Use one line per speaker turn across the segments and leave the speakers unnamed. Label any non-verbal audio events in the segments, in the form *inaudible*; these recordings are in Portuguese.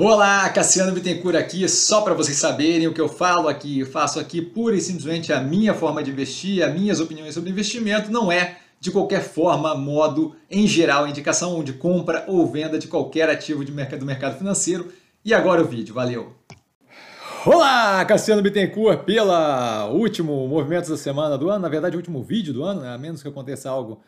Olá, Cassiano Bittencourt aqui, só para vocês saberem o que eu falo aqui, eu faço aqui pura e simplesmente a minha forma de investir, as minhas opiniões sobre investimento, não é de qualquer forma, modo, em geral, indicação de compra ou venda de qualquer ativo de mercado, do mercado financeiro. E agora o vídeo, valeu! Olá, Cassiano Bittencourt, pela último Movimentos da Semana do ano, na verdade o último vídeo do ano, né? a menos que aconteça algo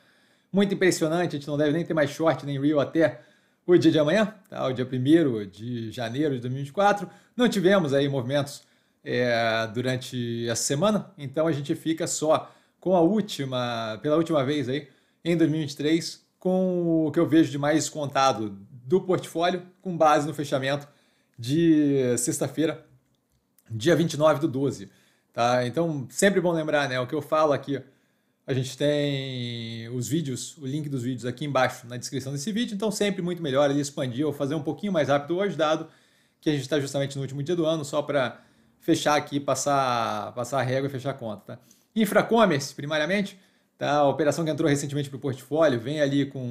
muito impressionante, a gente não deve nem ter mais short nem real até o dia de amanhã, tá? o dia 1 de janeiro de 2024. Não tivemos aí movimentos é, durante essa semana, então a gente fica só com a última, pela última vez aí, em 2023, com o que eu vejo de mais contado do portfólio, com base no fechamento de sexta-feira, dia 29 do 12. Tá? Então, sempre bom lembrar, né? O que eu falo aqui a gente tem os vídeos, o link dos vídeos aqui embaixo na descrição desse vídeo, então sempre muito melhor ele expandir ou fazer um pouquinho mais rápido hoje, dado que a gente está justamente no último dia do ano, só para fechar aqui, passar, passar a régua e fechar a conta. Tá? Infracommerce, primariamente, tá? a operação que entrou recentemente para o portfólio, vem ali com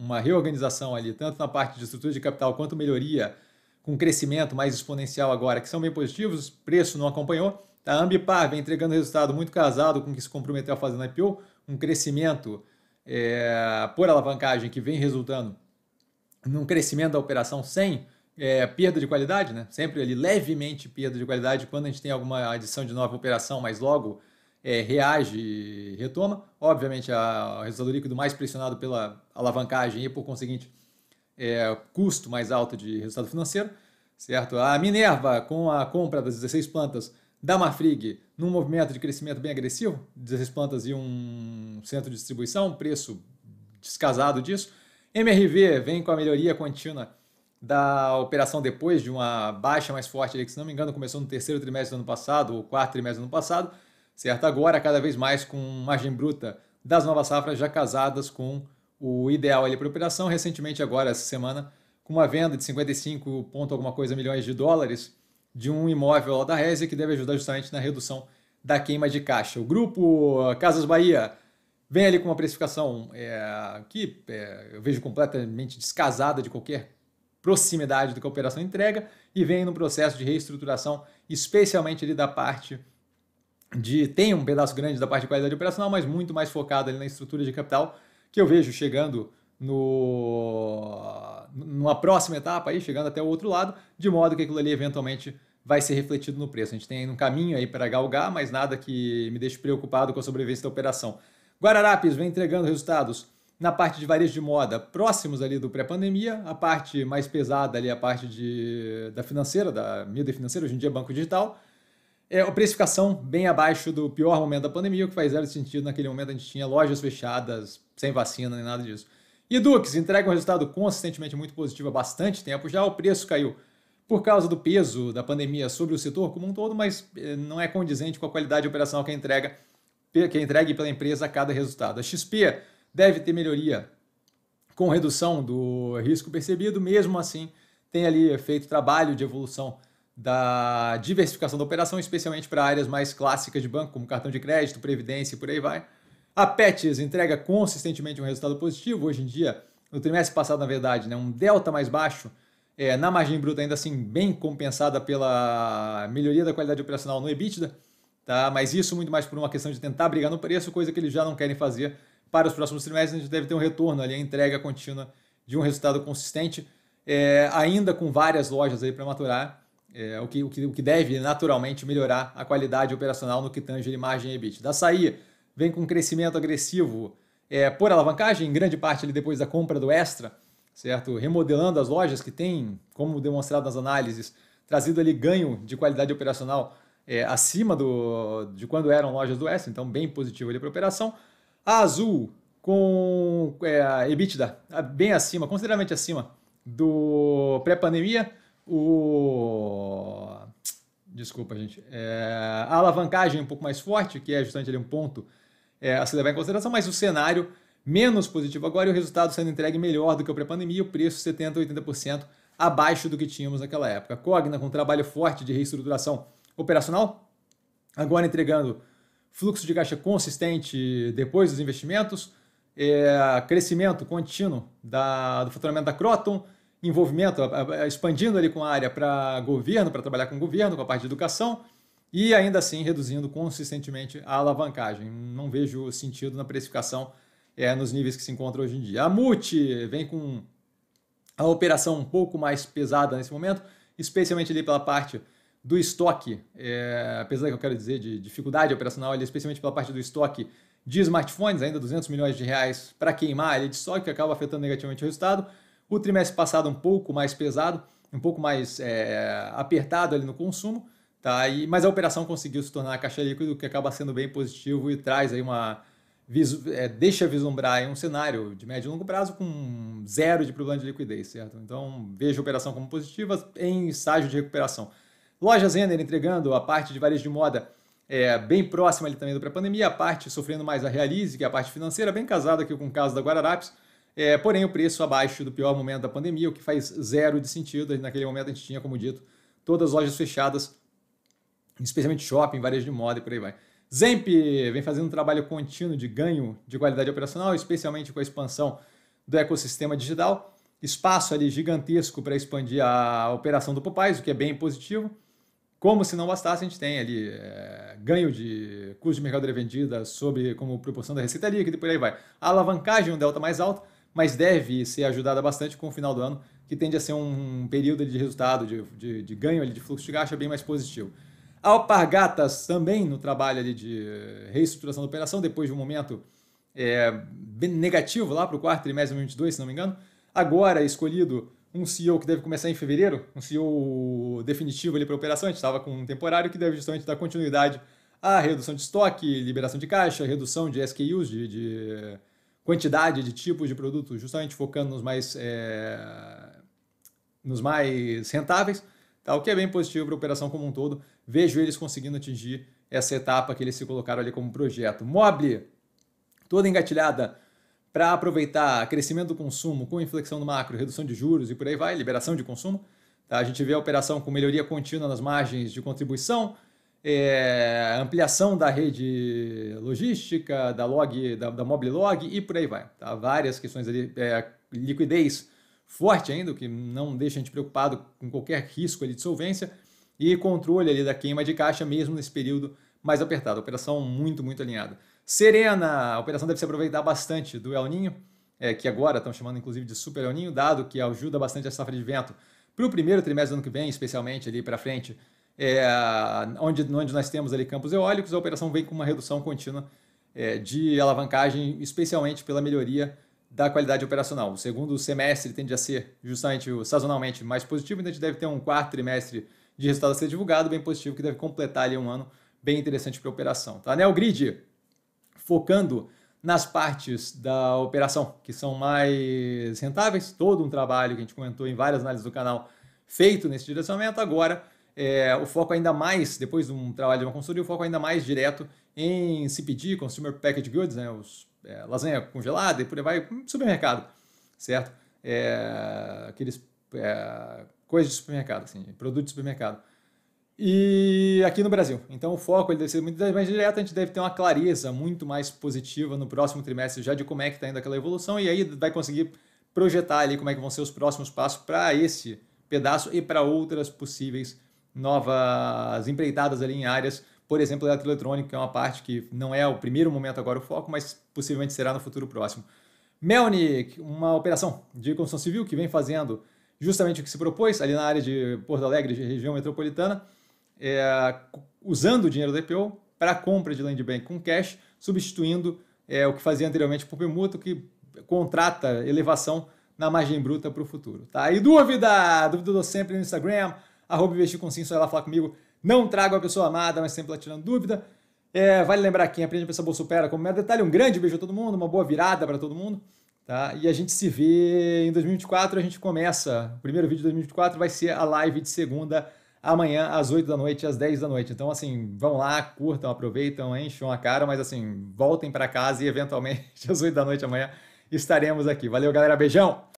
uma reorganização ali, tanto na parte de estrutura de capital quanto melhoria, com crescimento mais exponencial agora, que são bem positivos, preço não acompanhou, a Ambipar vem entregando resultado muito casado com o que se comprometeu a fazer na IPO, um crescimento é, por alavancagem que vem resultando num crescimento da operação sem é, perda de qualidade, né? sempre ali levemente perda de qualidade quando a gente tem alguma adição de nova operação, mas logo é, reage e retoma. Obviamente, a, o resultado líquido mais pressionado pela alavancagem e, por conseguinte, é, custo mais alto de resultado financeiro. certo? A Minerva, com a compra das 16 plantas, Damafrig, num movimento de crescimento bem agressivo, 16 plantas e um centro de distribuição, preço descasado disso. MRV vem com a melhoria contínua da operação depois de uma baixa mais forte, ali, que se não me engano começou no terceiro trimestre do ano passado, ou quarto trimestre do ano passado, certo? Agora, cada vez mais com margem bruta das novas safras já casadas com o ideal ali para operação. Recentemente, agora, essa semana, com uma venda de 55 ponto alguma coisa milhões de dólares, de um imóvel lá da Rese que deve ajudar justamente na redução da queima de caixa. O grupo eh, Casas Bahia vem ali com uma precificação é, que é, eu vejo completamente descasada de qualquer proximidade do que a operação entrega e vem no processo de reestruturação, especialmente ali da parte de tem um pedaço grande da parte de qualidade operacional, mas muito mais focado ali na estrutura de capital que eu vejo chegando no numa próxima etapa aí, chegando até o outro lado, de modo que aquilo ali eventualmente vai ser refletido no preço. A gente tem um caminho aí para galgar, mas nada que me deixe preocupado com a sobrevivência da operação. Guararapes vem entregando resultados na parte de varejo de moda, próximos ali do pré-pandemia, a parte mais pesada ali, a parte de, da financeira, da mídia Financeira, hoje em dia Banco Digital, é a precificação bem abaixo do pior momento da pandemia, o que faz zero sentido. Naquele momento a gente tinha lojas fechadas, sem vacina, nem nada disso. E Dux entrega um resultado consistentemente muito positivo há bastante tempo já, o preço caiu por causa do peso da pandemia sobre o setor como um todo, mas eh, não é condizente com a qualidade operacional que entrega, que é entregue pela empresa a cada resultado. A XP deve ter melhoria com redução do risco percebido, mesmo assim tem ali feito trabalho de evolução da diversificação da operação, especialmente para áreas mais clássicas de banco, como cartão de crédito, previdência e por aí vai. A Pets entrega consistentemente um resultado positivo. Hoje em dia, no trimestre passado, na verdade, né, um delta mais baixo, é, na margem bruta ainda assim bem compensada pela melhoria da qualidade operacional no EBITDA, tá? mas isso muito mais por uma questão de tentar brigar no preço, coisa que eles já não querem fazer para os próximos trimestres. A gente deve ter um retorno ali, a entrega contínua de um resultado consistente, é, ainda com várias lojas aí para maturar, é, o, que, o, que, o que deve naturalmente melhorar a qualidade operacional no que tange a margem e EBITDA. Da sair vem com um crescimento agressivo é, por alavancagem, em grande parte ali depois da compra do Extra, certo? Remodelando as lojas que tem, como demonstrado nas análises, trazido ali ganho de qualidade operacional é, acima do, de quando eram lojas do Extra, então bem positivo ali para a operação. A Azul com é, EBITDA bem acima, consideravelmente acima do pré-pandemia, o Desculpa, gente. É, a alavancagem é um pouco mais forte, que é justamente ali um ponto é, a se levar em consideração, mas o cenário menos positivo agora e o resultado sendo entregue melhor do que o pré-pandemia o preço 70%, 80% abaixo do que tínhamos naquela época. Cogna, com um trabalho forte de reestruturação operacional, agora entregando fluxo de caixa consistente depois dos investimentos, é, crescimento contínuo da, do faturamento da Croton, envolvimento, expandindo ali com a área para governo, para trabalhar com governo, com a parte de educação, e ainda assim reduzindo consistentemente a alavancagem. Não vejo sentido na precificação é, nos níveis que se encontra hoje em dia. A MUT vem com a operação um pouco mais pesada nesse momento, especialmente ali pela parte do estoque, é, apesar que eu quero dizer de dificuldade operacional, ali, especialmente pela parte do estoque de smartphones, ainda 200 milhões de reais para queimar ali de estoque, que acaba afetando negativamente o resultado. O trimestre passado um pouco mais pesado, um pouco mais é, apertado ali no consumo, tá? E, mas a operação conseguiu se tornar a caixa líquida o que acaba sendo bem positivo e traz aí uma é, deixa vislumbrar um cenário de médio e longo prazo com zero de problema de liquidez, certo? Então veja a operação como positiva em estágio de recuperação. Lojas Zender entregando a parte de varejo de moda é, bem próxima ali também do pré-pandemia, a parte sofrendo mais a Realize, que é a parte financeira, bem casada aqui com o caso da Guararapes, é, porém, o preço abaixo do pior momento da pandemia, o que faz zero de sentido. Naquele momento a gente tinha, como dito, todas as lojas fechadas, especialmente shopping, várias de moda e por aí vai. Zemp vem fazendo um trabalho contínuo de ganho de qualidade operacional, especialmente com a expansão do ecossistema digital. Espaço ali gigantesco para expandir a operação do Popais, o que é bem positivo. Como se não bastasse, a gente tem ali é, ganho de custo de mercadoria vendida sobre como proporção da receitaria, que por aí vai. A alavancagem, um delta mais alto mas deve ser ajudada bastante com o final do ano, que tende a ser um período de resultado, de, de, de ganho ali, de fluxo de caixa bem mais positivo. Alpargatas também no trabalho ali de reestruturação da operação, depois de um momento é, negativo lá para o quarto trimestre de 2022, se não me engano. Agora escolhido um CEO que deve começar em fevereiro, um CEO definitivo ali para a operação, a gente estava com um temporário que deve justamente dar continuidade à redução de estoque, liberação de caixa, redução de SKUs, de, de quantidade de tipos de produtos, justamente focando nos mais, é, nos mais rentáveis, tá? o que é bem positivo para a operação como um todo. Vejo eles conseguindo atingir essa etapa que eles se colocaram ali como projeto. Mobile, toda engatilhada para aproveitar crescimento do consumo com inflexão do macro, redução de juros e por aí vai, liberação de consumo. Tá? A gente vê a operação com melhoria contínua nas margens de contribuição, é, ampliação da rede logística, da log, da, da log e por aí vai. Tá? Várias questões ali, é, liquidez forte ainda, o que não deixa a gente preocupado com qualquer risco ali de solvência e controle ali da queima de caixa mesmo nesse período mais apertado. Operação muito, muito alinhada. Serena, a operação deve se aproveitar bastante do El Ninho, é, que agora estão chamando inclusive de Super El Ninho, dado que ajuda bastante a safra de vento para o primeiro trimestre do ano que vem, especialmente ali para frente, é, onde, onde nós temos ali campos eólicos, a operação vem com uma redução contínua é, de alavancagem, especialmente pela melhoria da qualidade operacional. O segundo semestre tende a ser justamente o, sazonalmente mais positivo, então a gente deve ter um quarto trimestre de resultado a ser divulgado, bem positivo, que deve completar ali um ano bem interessante para a operação. Tá? Neo Grid, focando nas partes da operação que são mais rentáveis, todo um trabalho que a gente comentou em várias análises do canal feito nesse direcionamento, agora é, o foco ainda mais, depois de um trabalho de uma consultoria, o foco ainda mais direto em CPG, Consumer Packaged Goods, né, os, é, lasanha congelada e por aí vai, hum, supermercado, certo? É, aqueles é, coisas de supermercado, assim, produto de supermercado. E aqui no Brasil. Então o foco ele deve ser muito mais direto, a gente deve ter uma clareza muito mais positiva no próximo trimestre já de como é que está indo aquela evolução e aí vai conseguir projetar ali como é que vão ser os próximos passos para esse pedaço e para outras possíveis novas empreitadas ali em áreas, por exemplo, eletroeletrônico, que é uma parte que não é o primeiro momento agora o foco, mas possivelmente será no futuro próximo. Melnik, uma operação de construção civil que vem fazendo justamente o que se propôs ali na área de Porto Alegre, de região metropolitana, é, usando o dinheiro do IPO para compra de land bank com cash, substituindo é, o que fazia anteriormente por permuta, que contrata elevação na margem bruta para o futuro. Tá? E dúvida? Dúvida sempre no Instagram, arroba investir com sim, só ela falar comigo. Não trago a pessoa amada, mas sempre lá tirando dúvida. É, vale lembrar quem aprende a pensar bolsa supera como meu detalhe. Um grande beijo a todo mundo, uma boa virada para todo mundo. Tá? E a gente se vê em 2024. A gente começa. O primeiro vídeo de 2024 vai ser a live de segunda, amanhã, às 8 da noite, às 10 da noite. Então, assim, vão lá, curtam, aproveitam, encham a cara, mas assim, voltem para casa e eventualmente *laughs* às 8 da noite amanhã estaremos aqui. Valeu, galera. Beijão!